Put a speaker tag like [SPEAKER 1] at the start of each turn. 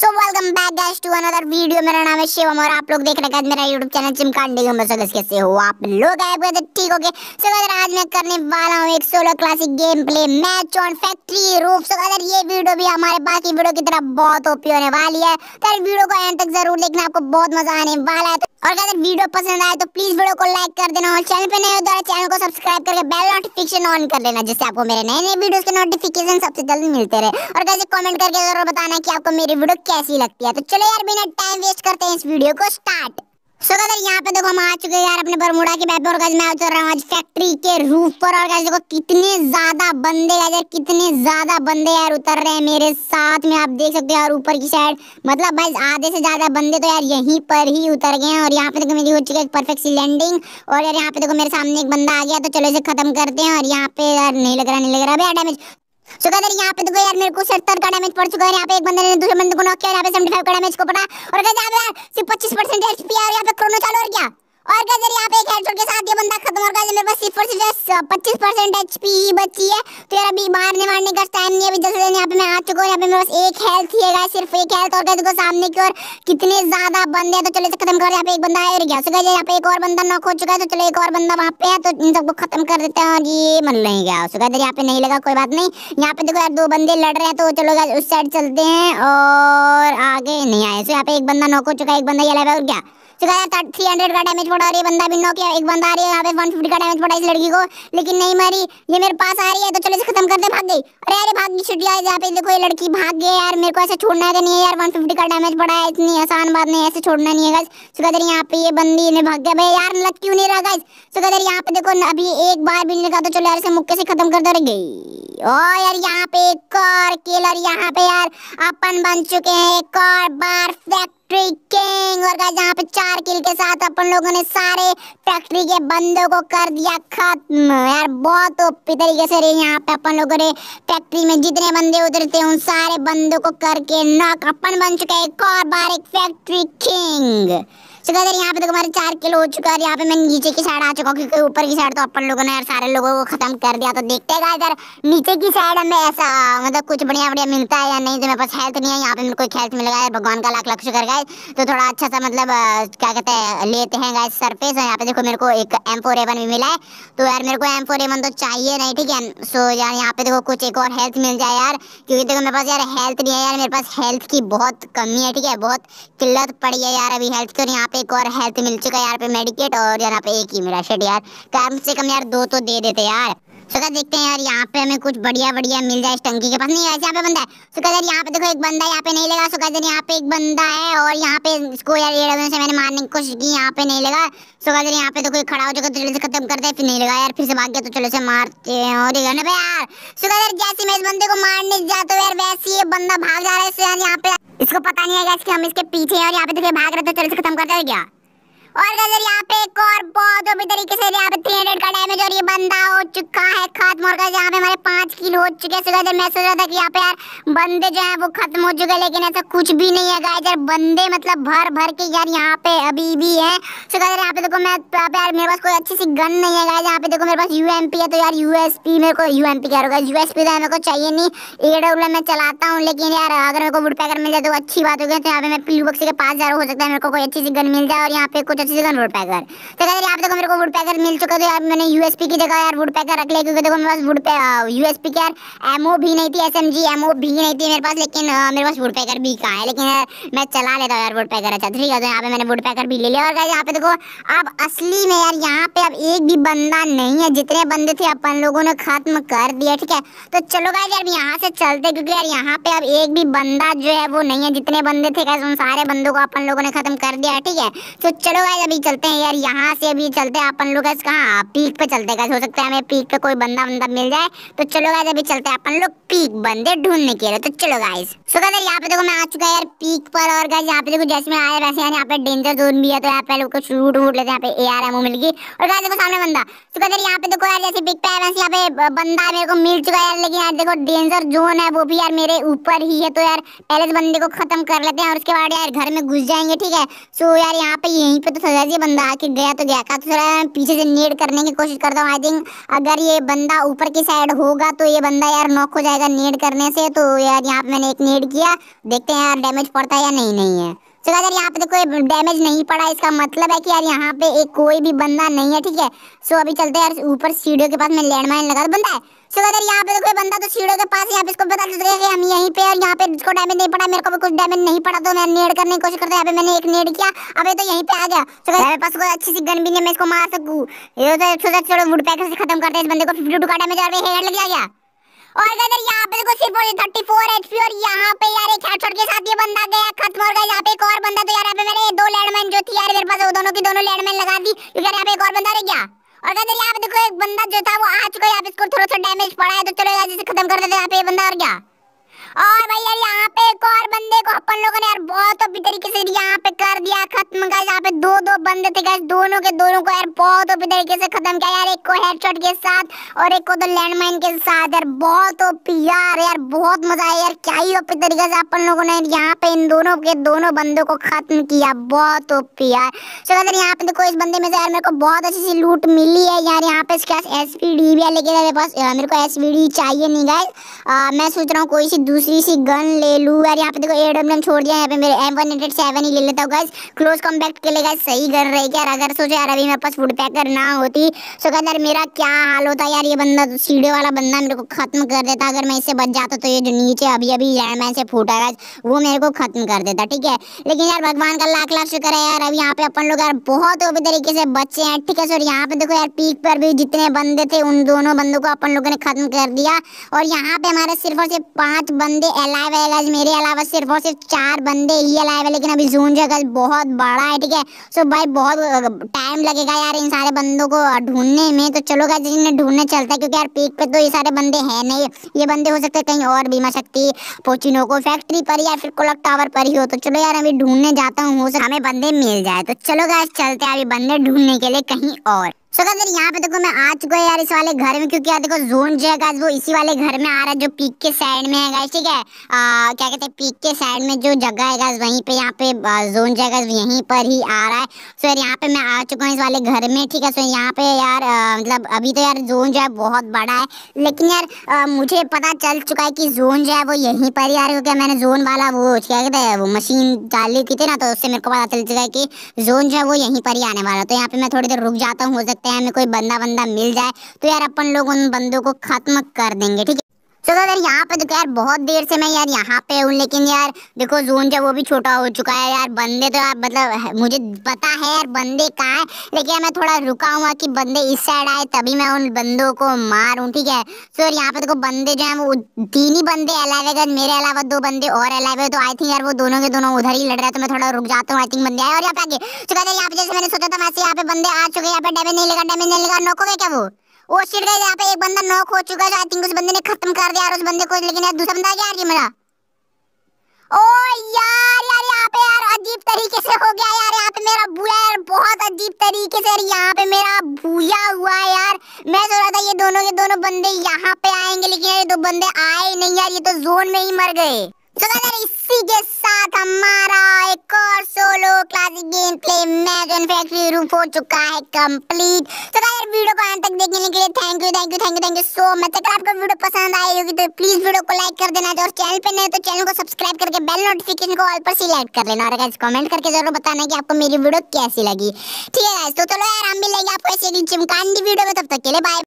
[SPEAKER 1] so welcome back guys to another video मेरा नाम है शिवम और आप लोग देख रहे हैं मेरा YouTube चैनल जिम कांडी डेगो में सदस्य कैसे हो आप लोग आए हुए तो ठीक हो गए सो गाइस आज मैं करने वाला हूं एक solo classic game play match on factory roof so अगर ये वीडियो भी हमारे बाकी वीडियो की तरह बहुत ओपी होने वाली है तो वीडियो को एंड तक जरूर देखना आपको बहुत मजा आने वाला है और अगर वीडियो पसंद आए तो प्लीज वीडियो को लाइक कर देना और चैनल पे नए हो तो चैनल को सब्सक्राइब करके बेल नोटिफिकेशन ऑन कर लेना जिससे आपको मेरे नए नए वीडियोस के नोटिफिकेशन सबसे जल्द मिलते रहे और कैसे कमेंट करके जरूर बताना कि आपको मेरी वीडियो कैसी लगती है तो चलो यार बिना टाइम वेस्ट करते हैं इस वीडियो को स्टार्ट सो so, अगर यहाँ पे देखो हम आ चुके हैं यार अपने बरमुडा के बैप और गज मैं उतर रहा हूँ आज फैक्ट्री के रूफ पर और गज देखो कितने ज्यादा बंदे यार कितने ज्यादा बंदे यार उतर रहे हैं मेरे साथ में आप देख सकते हो यार ऊपर की साइड मतलब भाई आधे से ज्यादा बंदे तो यार यहीं पर ही उतर गए हैं और यहाँ पे देखो मेरी हो चुकी है परफेक्ट सी लैंडिंग और यार यहाँ पे देखो मेरे सामने एक बंदा आ गया तो चलो इसे खत्म करते हैं और यहाँ पे यार नहीं लग रहा नहीं लग रहा भैया डैमेज सो so, कहते यहाँ पे देखो तो यार मेरे को 70 का डैमेज पड़ चुका है यहां पे एक बंदे ने दूसरे बंदे को नॉक किया यहां पे 75 का डैमेज को पड़ा और गाइस यहां पे सिर्फ 25 एचपी आ रहा है यहां पे क्रोनो चालू और क्या और गाइस यहां पे एक हेडशॉट के साथ ये बंदे सिर्फ दस पच्चीस परसेंट एच पी बची है तो यार अभी मारने मारने का टाइम नहीं अभी जल्द से जल्द यहाँ पे मैं आ चुका हूँ यहाँ पे मेरे पास एक हेल्थ ही है सिर्फ एक हेल्थ और देखो सामने की ओर कितने ज्यादा बंदे हैं तो चलो इसे खत्म कर यहाँ पे एक बंदा है और यहाँ यहाँ पे एक और बंदा नॉक हो चुका है तो चलो एक और बंदा वहाँ पे है तो इन सबको खत्म कर देते हैं और ये मन नहीं गया उसका इधर यहाँ पे नहीं लगा कोई बात नहीं यहाँ पे देखो यार दो बंदे लड़ रहे हैं तो चलो उस साइड चलते हैं और आगे नहीं आए तो यहाँ पे एक बंदा नॉक हो चुका है एक बंदा ये लगा और क्या सिखाया थ्री हंड्रेड का डैमेज पड़ा और ये बंदा भी नौ किया एक बंदा आ रही है यहाँ पे वन फिफ्टी का डैमेज पड़ा इस लड़की को लेकिन नहीं मारी ये मेरे पास आ रही है तो चलो इसे खत्म करते भाग गई अरे अरे भाग गई आई यहाँ पे देखो ये लड़की भाग गई यार मेरे को ऐसे छोड़ना है तो नहीं है यार वन फिफ्टी का डैमेज पड़ा है इतनी आसान बात नहीं ऐसे छोड़ना नहीं है गाइज सुखा देर यहाँ पे ये बंदी इन्हें भाग गया भाई यार लग क्यों नहीं रहा गाइज सुखा देर यहाँ पे देखो अभी एक बार भी नहीं लगा तो चलो यार इसे मुक्के से खत्म करते रह गई ओ यार यहाँ पे एक और केलर यहाँ पे यार अपन बन चुके हैं एक और बार फैक्ट फैक्ट्री किंग और गाइस यहां पे चार किल के साथ अपन लोगों ने सारे फैक्ट्री के बंदों को कर दिया खत्म यार बहुत ओपी तरीके से रही यहां पे अपन लोगों ने फैक्ट्री में जितने बंदे उतरते उन सारे बंदों को करके नॉक अपन बन चुके एक और बार एक फैक्ट्री किंग तो कहते यहाँ पे देखो तो हमारे चार किलो हो चुका है यहाँ पे मैं नीचे की साइड आ चुका हूँ क्योंकि ऊपर की साइड तो अपन लोगों ने यार सारे लोगों को खत्म कर दिया तो देखते हैं यार नीचे की साइड हमें ऐसा मतलब कुछ बढ़िया बढ़िया मिलता है या नहीं तो मेरे पास हेल्थ नहीं है यहाँ पे मेरे को हेल्थ मिल गया भगवान का लाख लाख शुक्र गाय तो थोड़ा अच्छा सा मतलब क्या कहते हैं लेते हैं गाय सरफेस यहाँ पे देखो मेरे को एक एम फोर भी मिला है तो यार मेरे को एम फोर तो चाहिए नहीं ठीक है सो यार यहाँ पे देखो कुछ एक और हेल्थ मिल जाए यार क्योंकि देखो मेरे पास यार हेल्थ नहीं है यार मेरे पास हेल्थ की बहुत कमी है ठीक है बहुत किल्लत पड़ी है यार अभी हेल्थ तो यहाँ पे एक और हेल्थ मिल चुका है यार पे मेडिकेट और यहाँ पे एक ही मेरा शेड यार कम से कम यार दो तो दे देते यार सो कहा देखते हैं यार यहाँ पे हमें कुछ बढ़िया बढ़िया मिल जाए इस टंकी के पास नहीं वैसे यहाँ पे बंदा है सो कहा यार यहाँ पे देखो एक बंदा यहाँ पे नहीं लगा सो कहा यहाँ पे एक बंदा है और यहाँ पे इसको यार ये से मैंने मारने की कोशिश की यहाँ पे नहीं लगा सो कहा यहाँ पे देखो खड़ा हो जाएगा जल्दी से खत्म करते हैं फिर नहीं लगा यार फिर से भाग गया तो चलो से मारते हैं और ये ना यार सो कहा जैसे मैं इस बंदे को मारने जाता हूँ यार वैसे ये बंदा भाग जा रहा है यार यहाँ पे इसको पता नहीं है कि हम इसके पीछे और यहाँ पे देखिए भाग रहे थे चलो से खत्म करते हैं क्या और गजर यहाँ पे एक और बहुत भी तरीके से यहाँ पे थ्री हंड्रेड का डैमेज बंदा हो चुका है खत्म मुर्गा जहाँ पे हमारे स्किन हो चुके हैं गाइस मैं सोच रहा था कि यहाँ पे यार बंदे जो है वो खत्म हो चुके हैं लेकिन ऐसा कुछ भी नहीं है गाइस यार बंदे मतलब भर भर के यार यहाँ पे अभी भी है सो यहाँ पे देखो मैं यहाँ पे यार मेरे पास कोई अच्छी सी गन नहीं है गाइस यहाँ पे देखो मेरे पास यू है तो यार यू मेरे को यू एम पी क्या होगा यू एस पी तो मेरे को चाहिए नहीं ए डब्ल्यू मैं चलाता हूँ लेकिन यार अगर मेरे को वुड पैकर मिल जाए तो अच्छी बात होगी तो यहाँ पे मैं पीलू बक्सी के पास जा रहा हो सकता है मेरे को कोई अच्छी सी गन मिल जाए और यहाँ पे कुछ अच्छी सी गन वुड पैकर तो कहते यहाँ पे देखो मेरे को वुड पैकर मिल चुका तो यार मैंने यूएसपी की जगह यार वुड पैकर रख लिया क्योंकि देखो मेरे पास वुड यू एस पी क्योंकि यार एमओ भी नहीं थी एसएमजी एमओ भी नहीं थी मेरे पास लेकिन मेरे पास वुड पैकर भी कहा है लेकिन मैं चला लेता हूँ यार वुड पैकर अच्छा ठीक है तो यहाँ पे मैंने वुड पैकर भी ले लिया और यहाँ पे देखो अब असली में यार यहाँ पे अब एक भी बंदा नहीं है जितने बंदे थे अपन लोगों ने खत्म कर दिया ठीक है तो चलो गाइज यार यहाँ से चलते क्योंकि यार यहाँ पे अब एक भी बंदा जो है वो नहीं है जितने बंदे थे गाइज उन सारे बंदों को अपन लोगों ने खत्म कर दिया ठीक है तो चलो गाइज अभी चलते हैं यार यहाँ से अभी चलते हैं अपन लोग कहाँ पीक पे चलते गाइज हो सकता है हमें पीक पे कोई बंदा बंदा मिल जाए तो चलो बाद अभी चलते हैं अपन लोग पीक बंदे ढूंढने के लिए तो चलो गाइस सो so, यार यहाँ पे देखो मैं आ चुका है यार पीक पर और गाइस यहाँ पे देखो जैसे मैं आया वैसे यहाँ पे डेंजर जोन भी है तो यहाँ पे लोग कुछ लूट वूट लेते हैं यहाँ पे ए आर एमओ मिल गई और गाइस देखो सामने बंदा सो so, यहाँ पे देखो यार जैसे बिग पे वैसे यहाँ पे बंदा मेरे को मिल चुका है यार लेकिन यार देखो डेंजर जोन है वो भी यार मेरे ऊपर ही है तो यार पहले इस बंदे को खत्म कर लेते हैं और उसके बाद यार घर में घुस जाएंगे ठीक है सो यार यहाँ पे यहीं पे तो सजा जी बंदा आके गया तो गया का तो थोड़ा पीछे से नेट करने की कोशिश करता हूँ आई थिंक अगर ये बंदा ऊपर की साइड होगा तो ये बंदा यार नॉक हो जाएगा नेट करने से तो यार यहाँ पे मैंने एक नेट हिट किया देखते हैं यार डैमेज पड़ता है या नहीं नहीं है सो so, यार यहाँ पे तो कोई डैमेज नहीं पड़ा इसका मतलब है कि यार यहाँ पे एक कोई भी बंदा नहीं है ठीक है सो अभी चलते हैं यार ऊपर सीढ़ियों के पास में माइन लगा तो बंदा है सो अगर यहाँ पे तो कोई बंदा तो सीढ़ियों के पास यहाँ पे इसको बता चल कि हम यहीं पे और यहाँ पे इसको डैमेज नहीं पड़ा मेरे को भी कुछ डैमेज नहीं पड़ा तो मैं नेड करने की कोशिश करता यहाँ पे मैंने एक नेड किया अब तो यहीं पे आ गया सो मेरे पास कोई अच्छी सी गन भी नहीं मैं इसको मार सकूँ ये तो छोटा छोटे वुड पैकर से खत्म करते हैं इस बंदे को फिफ्टी टू का डैमेज हेड लग गया और गाइस यहां पे देखो सिर्फ और 34 एचपी और यहां पे यार एक हेडशॉट के साथ ये बंदा गया खत्म और गाइस यहां पे एक और बंदा तो यार यहां पे मैंने दो लैंडमैन जो थी यार मेरे पास वो दोनों की दोनों लैंडमैन लगा दी क्योंकि यार यहां पे एक और बंदा रह गया और गाइस यहां पे देखो एक बंदा जो था वो आ चुका है यहां पे इसको थोड़ा सा डैमेज पड़ा है तो चलो यार इसे खत्म कर देते हैं यहां पे ये बंदा और गया और भाई यार यहाँ पे एक और बंदे को अपन लोगों ने यार बहुत अभी तरीके से यहाँ पे कर दिया खत्म कर यहाँ पे दो दो बंदे थे गाइस दोनों के दोनों को यार बहुत अभी तरीके से खत्म किया यार एक को हेडशॉट के साथ और एक को तो लैंडमाइन के साथ यार बहुत ओपी यार यार बहुत मजा आया यार क्या ही ओपी तरीके से अपन लोगों ने यहाँ पे इन दोनों के दोनों बंदों को खत्म किया बहुत ओपी यार सो अगर यहाँ पे देखो इस बंदे में से यार मेरे को बहुत अच्छी सी लूट मिली है यार यहाँ पे इसके पास एस पी डी भी है लेकिन मेरे पास मेरे को एस चाहिए नहीं गाइस मैं सोच रहा हूँ कोई सी दूसरी दूसरी सी गन ले लूँ यार यहाँ पे देखो एयर डब्ल्यू छोड़ दिया यहाँ पे मेरे एम वन हंड्रेड सेवन ही ले लेता हूँ गैस क्लोज कॉम्पैक्ट के लिए गैस सही कर रहे यार अगर सोचो यार अभी मेरे पास फूड पैकर ना होती सो कहते यार मेरा क्या हाल होता यार ये बंदा सीढ़ी वाला बंदा मेरे को खत्म कर देता अगर मैं इससे बच जाता तो ये जो नीचे अभी अभी यार मैं इसे फूटा गैस वो मेरे को खत्म कर देता ठीक है लेकिन यार भगवान का लाख लाख शुक्र है यार अभी यहाँ पे अपन लोग यार बहुत ओपी तरीके से बच्चे हैं ठीक है सर यहाँ पे देखो यार पीक पर भी जितने बंदे थे उन दोनों बंदों को अपन लोगों ने खत्म कर दिया और यहाँ पे हमारे सिर्फ और सिर्फ पाँच बंदे बंदे अलाइव है मेरे अलावा सिर्फ और सिर्फ चार बंदे ही अलाइव है लेकिन अभी जून जगह बहुत बड़ा है ठीक है सो भाई बहुत टाइम लगेगा यार इन सारे बंदों को ढूंढने में तो चलो गाइस इन्हें ढूंढने चलता है क्योंकि यार पीक पे तो ये सारे बंदे हैं नहीं ये बंदे हो सकते हैं कहीं और बीमा शक्ति पोचिनो को फैक्ट्री पर या फिर कोलक टावर पर ही हो तो चलो यार अभी ढूंढने जाता हूँ हमें बंदे मिल जाए तो चलो गाइस चलते हैं अभी बंदे ढूंढने के लिए कहीं और सो so, यहाँ पे देखो मैं आ चुका है यार इस वाले घर में क्योंकि यार देखो जोन जो है वो इसी वाले घर में आ रहा है जो पीक के साइड में है ठीक है आ, क्या कहते हैं पीक के साइड में जो जगह है गाज वहीं पे यहाँ पे जोन जो है यहीं पर ही आ रहा है सो यार यहाँ पे मैं आ चुका हूँ इस वाले घर में ठीक है सो so, यहाँ पे यार मतलब अभी तो यार जोन जो है बहुत बड़ा है लेकिन यार आ, मुझे पता चल चुका है कि जोन जो है वो यहीं पर ही आ रहा है क्योंकि मैंने जोन वाला वो क्या कहते हैं वो मशीन डाली की थी ना तो उससे मेरे को पता चल चुका है कि जोन जो है वो यहीं पर ही आने वाला तो यहाँ पे मैं थोड़ी देर रुक जाता हूँ हो सकते हैं हमें कोई बंदा बंदा मिल जाए तो यार अपन लोग उन बंदों को खत्म कर देंगे ठीक है चलो यार यहाँ पे देखो यार बहुत देर से मैं यार यहाँ पे हूँ लेकिन यार देखो जोन जो वो भी छोटा हो चुका है यार बंदे तो यार मतलब मुझे पता है यार बंदे कहाँ है लेकिन मैं थोड़ा रुका हुआ कि बंदे इस साइड आए तभी मैं उन बंदों को मारूँ ठीक है सो यार यहाँ पे देखो बंदे जो है वो तीन ही बंदे अलावे मेरे अलावा दो बंदे और अलावे तो आई थिंक यार वो दोनों के दोनों उधर ही लड़ रहे हैं तो मैं थोड़ा रुक जाता हूँ आई थिंक बंदे आए और यहाँ पे आगे यहाँ पे जैसे मैंने सोचा था वैसे यहाँ पे बंदे आ चुके यहाँ पे डैमेज नहीं लगा डैमेज नहीं लगा नोको क्या वो वो शिट गए यहाँ पे एक बंदा नॉक हो चुका है आई थिंक उस बंदे ने खत्म कर दिया उस बंदे को लेकिन यार दूसरा बंदा यार ये मेरा ओ यार यार यहाँ पे यार अजीब तरीके से हो गया यार यहाँ पे मेरा बुरा यार बहुत अजीब तरीके से यहाँ पे मेरा भूया हुआ यार मैं सोच रहा था ये दोनों के दोनों बंदे यहाँ पे आएंगे लेकिन ये दो बंदे आए नहीं यार ये तो जोन में ही मर गए तो यार इसी के साथ हमारा एक और सोलो क्लासिक गेम प्ले मैगन फैक्ट्री रूम हो चुका है कंप्लीट तो यार वीडियो को लिए thank you thank you thank you thank you so much अगर आपको वीडियो पसंद आई होगी तो प्लीज वीडियो को लाइक कर देना और चैनल पे नए तो चैनल को सब्सक्राइब करके बेल नोटिफिकेशन को ऑल पर सिलेक्ट कर लेना और गाइस कमेंट करके जरूर बताना कि आपको मेरी वीडियो कैसी लगी ठीक है गाइस तो चलो यार हम लेंगे आपको ऐसी चमकानी वीडियो में तब तक के लिए बाय